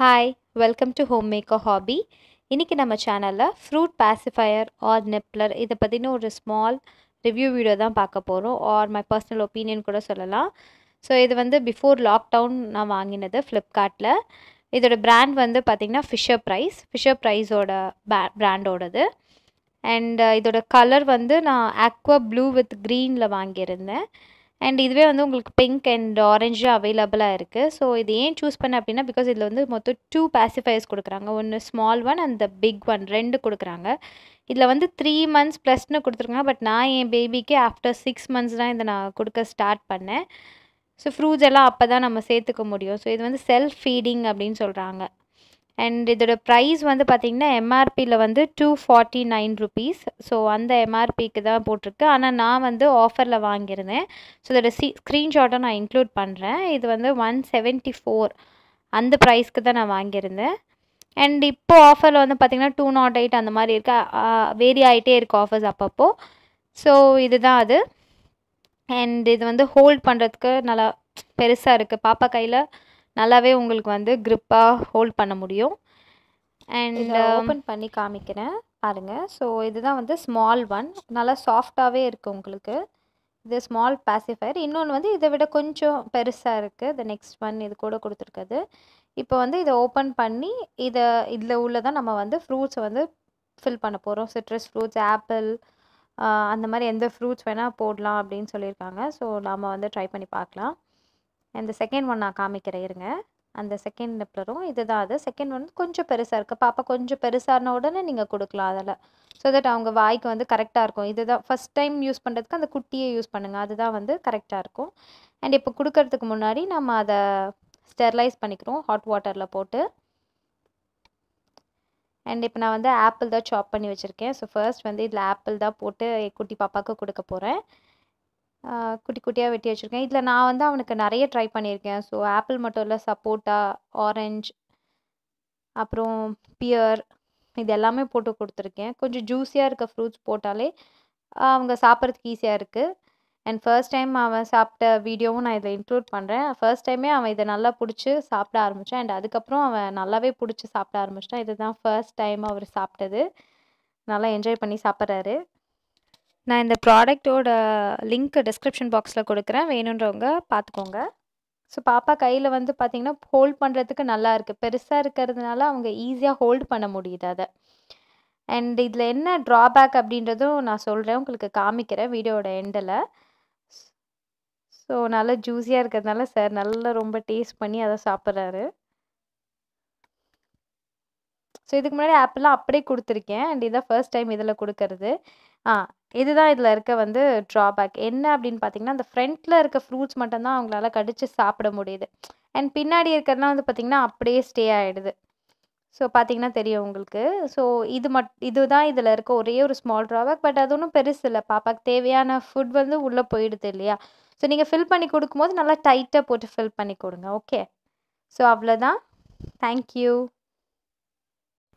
Hi welcome to home maker hobby இன்றைக்கி நம்ம சேனலில் ஃப்ரூட் பேசிஃபையர் ஆர் நெப்ளர் இதை பற்றின ஒரு ஸ்மால் ரிவ்யூ வீடியோ தான் பார்க்க போகிறோம் ஆர் மை பர்சனல் ஒப்பீனியன் கூட சொல்லலாம் ஸோ இது வந்து பிஃபோர் லாக்டவுன் நான் வாங்கினது ஃப்ளிப்கார்ட்டில் இதோட பிராண்ட் வந்து பார்த்திங்கன்னா ஃபிஷர் ப்ரைஸ் ஃபிஷர் ப்ரைஸோட பே பிராண்டோடது அண்ட் இதோட கலர் வந்து நான் ஆக்வா ப்ளூ வித் க்ரீனில் வாங்கியிருந்தேன் அண்ட் இதுவே வந்து உங்களுக்கு பிங்க் அண்ட் ஆரஞ்சு அவைலபிளாக இருக்குது ஸோ இது ஏன் சூஸ் பண்ணேன் அப்படின்னா பிகாஸ் இதில் வந்து மொத்தம் டூ பேசிஃபைஸ் கொடுக்குறாங்க ஒன்று small one and big one ரெண்டு கொடுக்குறாங்க இதில் வந்து த்ரீ மந்த்ஸ் ப்ளஸ்னு கொடுத்துருக்காங்க பட் நான் என் பேபிக்கு ஆஃப்டர் சிக்ஸ் மந்த்ஸ் தான் இதை நான் கொடுக்க ஸ்டார்ட் பண்ணேன் ஸோ ஃப்ரூட்ஸ் எல்லாம் அப்போ தான் நம்ம சேர்த்துக்க முடியும் ஸோ இது வந்து செல்ஃப் ஃபீடிங் அப்படின்னு சொல்கிறாங்க அண்ட் இதோட ப்ரைஸ் வந்து பார்த்திங்கன்னா எம்ஆர்பியில் வந்து two forty nine rupees so அந்த எம்ஆர்பிக்கு தான் போட்டிருக்கு ஆனால் நான் வந்து ஆஃபரில் வாங்கியிருந்தேன் ஸோ இதோட சி ஸ்க்ரீன்ஷாட்டை நான் இன்க்ளூட் பண்ணுறேன் இது வந்து ஒன் செவன்ட்டி ஃபோர் அந்த ப்ரைஸ்க்கு தான் நான் வாங்கியிருந்தேன் அண்ட் இப்போது ஆஃபரில் வந்து பார்த்திங்கன்னா டூ நாட் oh எயிட் அந்த மாதிரி இருக்கு வேரி ஆகிட்டே இருக்குது ஆஃபர்ஸ் அப்பப்போ ஸோ இதுதான் அது அண்ட் இது வந்து ஹோல்ட் பண்ணுறதுக்கு நல்லா பெருசாக இருக்குது பாப்பா கையில் நல்லாவே உங்களுக்கு வந்து க்ரிப்பாக ஹோல்ட் பண்ண முடியும் அண்ட் ஓப்பன் um, பண்ணி காமிக்கிறேன் பாருங்கள் ஸோ இதுதான் வந்து ஸ்மால் ஒன் நல்லா சாஃப்டாகவே இருக்குது உங்களுக்கு இது ஸ்மால் பேசிஃபயர் இன்னொன்று வந்து இதை விட கொஞ்சம் பெருசாக இருக்குது இந்த நெக்ஸ்ட் ஒன் இது கூட கொடுத்துருக்குது இப்போ வந்து இதை ஓப்பன் பண்ணி இதை இதில் உள்ள தான் நம்ம வந்து ஃப்ரூட்ஸை வந்து ஃபில் பண்ண போகிறோம் சிட்ரஸ் ஃப்ரூட்ஸ் ஆப்பிள் அந்த மாதிரி எந்த ஃப்ரூட்ஸ் வேணால் போடலாம் அப்படின்னு சொல்லியிருக்காங்க ஸோ நாம் வந்து ட்ரை பண்ணி பார்க்கலாம் இந்த செகண்ட் ஒன் நான் காமிக்கிறேன் இருங்க அந்த செகண்ட் நிப்ளரும் இதுதான் அது செகண்ட் ஒன் கொஞ்சம் பெருசாக இருக்குது பாப்பா கொஞ்சம் பெருசான உடனே நீங்கள் கொடுக்கலாம் அதில் ஸோ தட் அவங்க வாய்க்கு வந்து கரெக்டாக இருக்கும் இதுதான் ஃபஸ்ட் டைம் யூஸ் பண்ணுறதுக்கு அந்த குட்டியை யூஸ் பண்ணுங்கள் அதுதான் வந்து கரெக்டாக இருக்கும் அண்ட் இப்போ கொடுக்கறதுக்கு முன்னாடி நம்ம அதை ஸ்டெர்லைஸ் பண்ணிக்கிறோம் ஹாட் வாட்டரில் போட்டு அண்ட் இப்போ நான் வந்து ஆப்பிள் தான் சாப் பண்ணி வச்சுருக்கேன் ஸோ ஃபர்ஸ்ட் வந்து இதில் ஆப்பிள் தான் போட்டு குட்டி பாப்பாவுக்கு கொடுக்க போகிறேன் குட்டி குட்டியாக வெட்டி வச்சுருக்கேன் இதில் நான் வந்து அவனுக்கு நிறைய ட்ரை பண்ணியிருக்கேன் ஸோ ஆப்பிள் மட்டும் இல்லை சப்போட்டா ஆரஞ்சு அப்புறம் பியர் இது எல்லாமே போட்டு கொடுத்துருக்கேன் கொஞ்சம் ஜூஸியாக இருக்க ஃப்ரூட்ஸ் போட்டாலே அவங்க சாப்பிட்றதுக்கு ஈஸியாக இருக்குது அண்ட் ஃபர்ஸ்ட் டைம் அவன் சாப்பிட்ட வீடியோவும் நான் இதில் இன்க்ளூட் பண்ணுறேன் ஃபர்ஸ்ட் டைமே அவன் இதை நல்லா பிடிச்சி சாப்பிட ஆரம்பித்தான் அண்ட் அதுக்கப்புறம் அவன் நல்லாவே பிடிச்சி சாப்பிட ஆரம்பிச்சிட்டான் இதுதான் ஃபர்ஸ்ட் டைம் அவர் சாப்பிட்டது நல்லா என்ஜாய் பண்ணி சாப்பிட்றாரு நான் இந்த ப்ராடக்டோட லிங்க் டிஸ்கிரிப்ஷன் பாக்ஸில் கொடுக்குறேன் வேணுன்றவங்க பார்த்துக்கோங்க ஸோ பாப்பா கையில் வந்து பார்த்திங்கன்னா ஹோல்ட் பண்ணுறதுக்கு நல்லா இருக்குது பெருசாக இருக்கிறதுனால அவங்க ஈஸியாக ஹோல்ட் பண்ண முடியுது அதை அண்ட் இதில் என்ன ட்ராபேக் அப்படின்றதும் நான் சொல்கிறேன் உங்களுக்கு காமிக்கிறேன் வீடியோட எண்டில் ஸோ நல்லா ஜூஸியாக இருக்கிறதுனால சார் நல்லா ரொம்ப டேஸ்ட் பண்ணி அதை சாப்பிட்றாரு ஸோ இதுக்கு முன்னாடி ஆப்பிள்லாம் அப்படியே கொடுத்துருக்கேன் அண்ட் இதான் ஃபர்ஸ்ட் டைம் இதில் கொடுக்கறது ஆ. இதுதான் இதில் இருக்க வந்து ட்ராபேக். என்ன அப்படின்னு பார்த்தீங்கன்னா, அந்த ஃப்ரண்ட்டில் இருக்க ஃப்ரூட்ஸ் மட்டும்தான் அவங்களால கடிச்சு சாப்பிட முடியுது. அண்ட் பின்னாடி இருக்கிறதுலாம் வந்து பார்த்தீங்கன்னா, அப்படியே ஸ்டே ஆகிடுது ஸோ பார்த்தீங்கன்னா தெரியும் உங்களுக்கு. ஸோ இது மட் இதுதான் இதில் இருக்க ஒரே ஒரு ஸ்மால் ட்ராபேக். பட் அது ஒன்றும் பெருசு இல்லை பாப்பாக்கு தேவையான ஃபுட் வந்து உள்ளே போயிடுது இல்லையா? ஸோ நீங்கள் ஃபில் பண்ணி கொடுக்கும்போது நல்லா டைட்டாக போட்டு ஃபில் பண்ணி கொடுங்க ஓகே. ஸோ அவ்வளோதான் தேங்க் யூ.